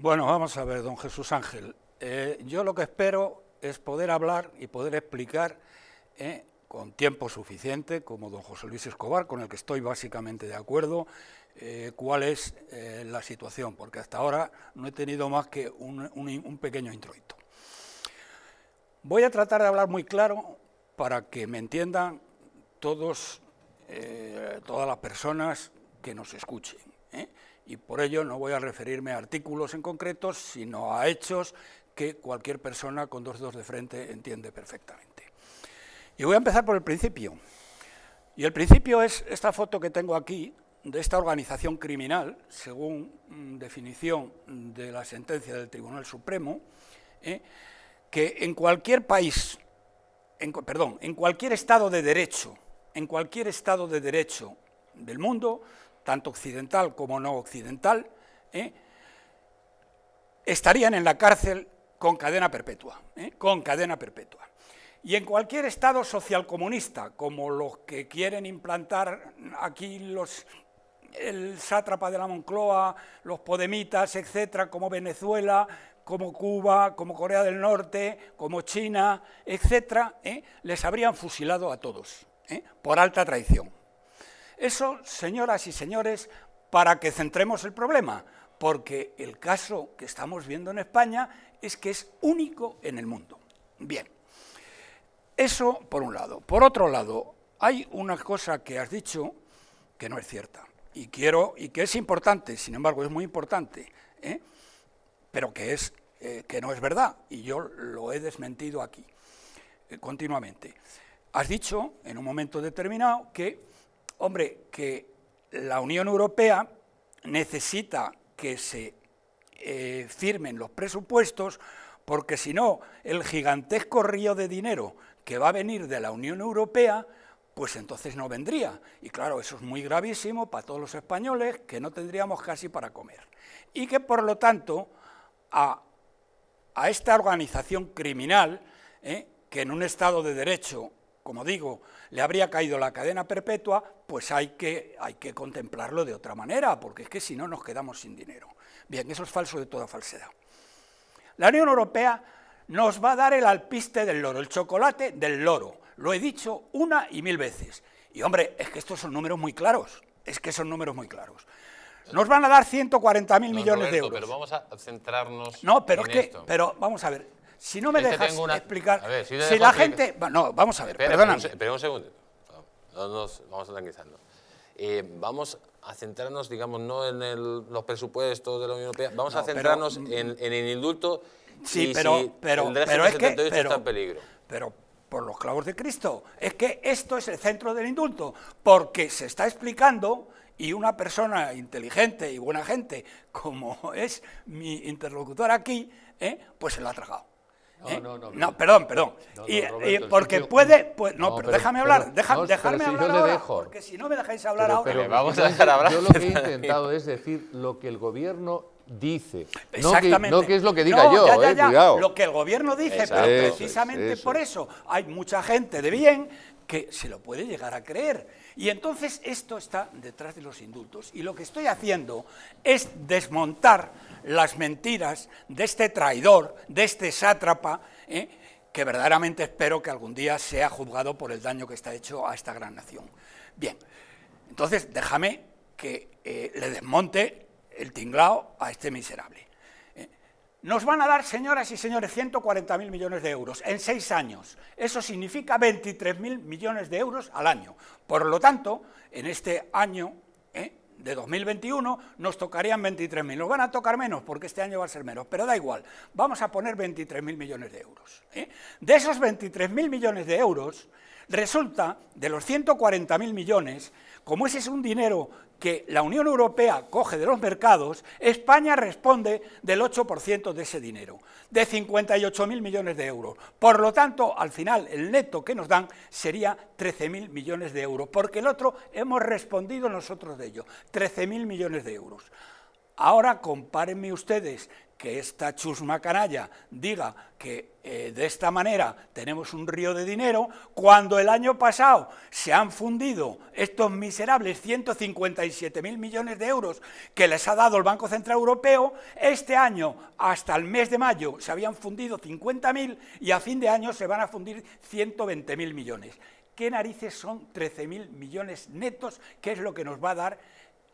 Bueno, vamos a ver, don Jesús Ángel. Eh, yo lo que espero es poder hablar y poder explicar eh, con tiempo suficiente, como don José Luis Escobar, con el que estoy básicamente de acuerdo, eh, cuál es la situación, porque hasta ahora no he tenido más que un, pequeño introito. Voy a tratar de hablar muy claro para que me entiendan todos, todas las personas que nos escuchen y por ello no voy a referirme a artículos en concretos, sino a hechos que cualquier persona con dos dedos de frente entiende perfectamente. Y voy a empezar por el principio. Y el principio es esta foto que tengo aquí de esta organización criminal, según mm, definición de la sentencia del Tribunal Supremo, ¿eh? que en cualquier país, perdón, en cualquier estado de derecho, en cualquier estado de derecho del mundo, tanto occidental como no occidental, ¿eh? estarían en la cárcel con cadena perpetua, ¿eh? con cadena perpetua. Y en cualquier estado socialcomunista, como los que quieren implantar aquí los, el sátrapa de la Moncloa, los podemitas, etcétera, como Venezuela, como Cuba, como Corea del Norte, como China, etcétera, ¿eh? les habrían fusilado a todos por alta traición. Eso, señoras y señores, para que centremos el problema, porque el caso que estamos viendo en España es que es único en el mundo. Bien, eso por un lado. Por otro lado, hay una cosa que has dicho que no es cierta y quiero y que es importante, sin embargo, es muy importante, ¿eh? pero que es eh, que no es verdad y yo lo he desmentido aquí eh, continuamente. Has dicho en un momento determinado que hombre, que la Unión Europea necesita que se eh, firmen los presupuestos porque si no, el gigantesco río de dinero que va a venir de la Unión Europea, pues entonces no vendría. Y claro, eso es muy gravísimo para todos los españoles, que no tendríamos casi para comer. Y que, por lo tanto, a, esta organización criminal, eh, que en un Estado de Derecho como digo, le habría caído la cadena perpetua, pues hay que, hay que contemplarlo de otra manera, porque es que si no nos quedamos sin dinero. Bien, eso es falso de toda falsedad. La Unión Europea nos va a dar el alpiste del loro, el chocolate del loro. Lo he dicho una y mil veces. Y hombre, es que estos son números muy claros, es que son números muy claros. Nos van a dar 140.000 millones de euros. Pero vamos a centrarnos. No, pero es que, pero vamos a ver, si no me este dejas explicar... si, la gente... no, vamos a ver, espera, Pero un, segundo. vamos a tranquilizarnos. Eh, vamos a centrarnos, digamos, no en los presupuestos de la Unión Europea, vamos a centrarnos mm. en, el indulto sí, pero, si pero, pero es que, está en peligro. Pero por los clavos de Cristo, es que esto es el centro del indulto, porque se está explicando y una persona inteligente y buena gente como es mi interlocutor aquí, ¿eh? pues se la ha tragado. ¿Eh? No, perdón, perdón. porque puede, pues, no, déjame hablar, déjame hablar porque si no me dejáis hablar ahora. Yo lo que he intentado es decir lo que el gobierno dice. Exactamente. No que, que es lo que diga yo, eh, Lo que el gobierno dice, pero precisamente por eso hay mucha gente de bien que se lo puede llegar a creer. Y entonces esto está detrás de los indultos. Y lo que estoy haciendo es desmontar las mentiras de este traidor, de este sátrapa, ¿eh? que verdaderamente espero que algún día sea juzgado por el daño que está hecho a esta gran nación. Bien, entonces déjame que eh, le desmonte el tinglao a este miserable. Nos van a dar, señoras y señores, 140.000 millones de euros en seis años. Eso significa 23.000 millones de euros al año. Por lo tanto, en este año ¿eh? de 2021 nos tocarían 23.000. Nos van a tocar menos porque este año va a ser menos, pero da igual. Vamos a poner 23.000 millones de euros. ¿eh? De esos 23.000 millones de euros, resulta, de los 140.000 millones, como ese es un dinero que la Unión Europea coge de los mercados, España responde del 8% de ese dinero, de 58.000 millones de euros. Por lo tanto, al final, el neto que nos dan sería 13.000 millones de euros, porque el otro hemos respondido nosotros de ello, 13.000 millones de euros. Ahora compárenme ustedes que esta chusma canalla diga que eh, de esta manera tenemos un río de dinero, cuando el año pasado se han fundido estos miserables 157.000 millones de euros que les ha dado el Banco Central Europeo, este año hasta el mes de mayo se habían fundido 50.000 y a fin de año se van a fundir 120.000 millones. ¿Qué narices son 13.000 millones netos? que es lo que nos va a dar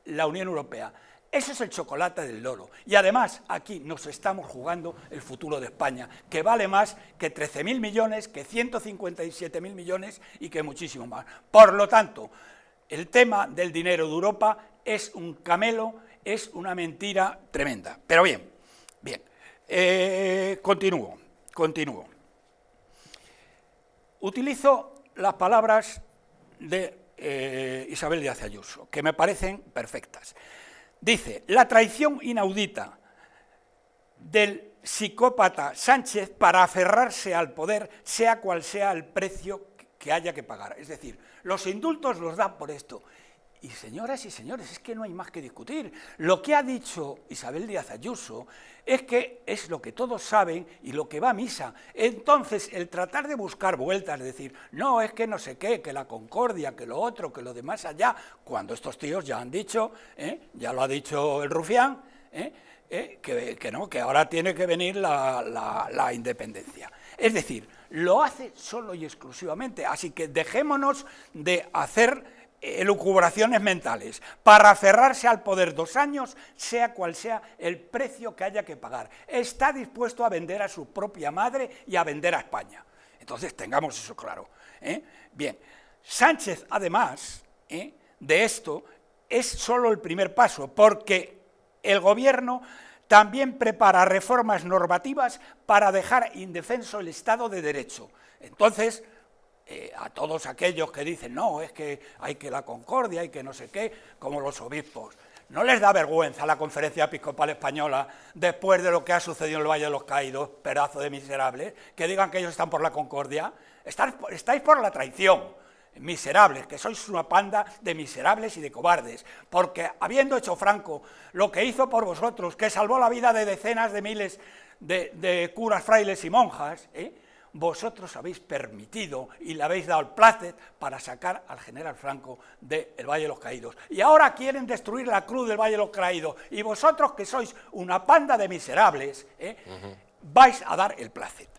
la Unión Europea? Eso es el chocolate del loro. Y además, aquí nos estamos jugando el futuro de España, que vale más que 13.000 millones, que 157.000 millones y que muchísimo más. Por lo tanto, el tema del dinero de Europa es un camelo, es una mentira tremenda. Pero bien, bien, eh, continúo, continúo. Utilizo las palabras de eh, Isabel de Ayuso, que me parecen perfectas. Dice, la traición inaudita del psicópata Sánchez para aferrarse al poder, sea cual sea el precio que haya que pagar. Es decir, los indultos los da por esto. Y señoras y señores, es que no hay más que discutir. Lo que ha dicho Isabel Díaz Ayuso es que es lo que todos saben y lo que va a misa. Entonces, el tratar de buscar vueltas, es decir, no, es que no sé qué, que la concordia, que lo otro, que lo demás allá, cuando estos tíos ya han dicho, ¿eh? ya lo ha dicho el rufián, ¿eh? ¿Eh? Que, no, que ahora tiene que venir la independencia. Es decir, lo hace solo y exclusivamente. Así que dejémonos de hacer elucubraciones mentales, para aferrarse al poder dos años, sea cual sea el precio que haya que pagar. Está dispuesto a vender a su propia madre y a vender a España. Entonces tengamos eso claro. ¿eh? Bien, Sánchez, además ¿eh? de esto, es solo el primer paso, porque el gobierno también prepara reformas normativas para dejar indefenso el Estado de Derecho. Entonces, eh, a todos aquellos que dicen, no, es que hay que la concordia, hay que no sé qué, como los obispos. ¿No les da vergüenza la conferencia episcopal española después de lo que ha sucedido en el Valle de los Caídos, pedazo de miserables, que digan que ellos están por la concordia? estáis por la traición, miserables, que sois una panda de miserables y de cobardes, porque habiendo hecho Franco lo que hizo por vosotros, que salvó la vida de decenas de miles de, curas, frailes y monjas, ¿eh? vosotros habéis permitido y le habéis dado el placer para sacar al general Franco del Valle de los Caídos. Y ahora quieren destruir la cruz del Valle de los Caídos. Y vosotros que sois una panda de miserables, ¿eh? vais a dar el placer.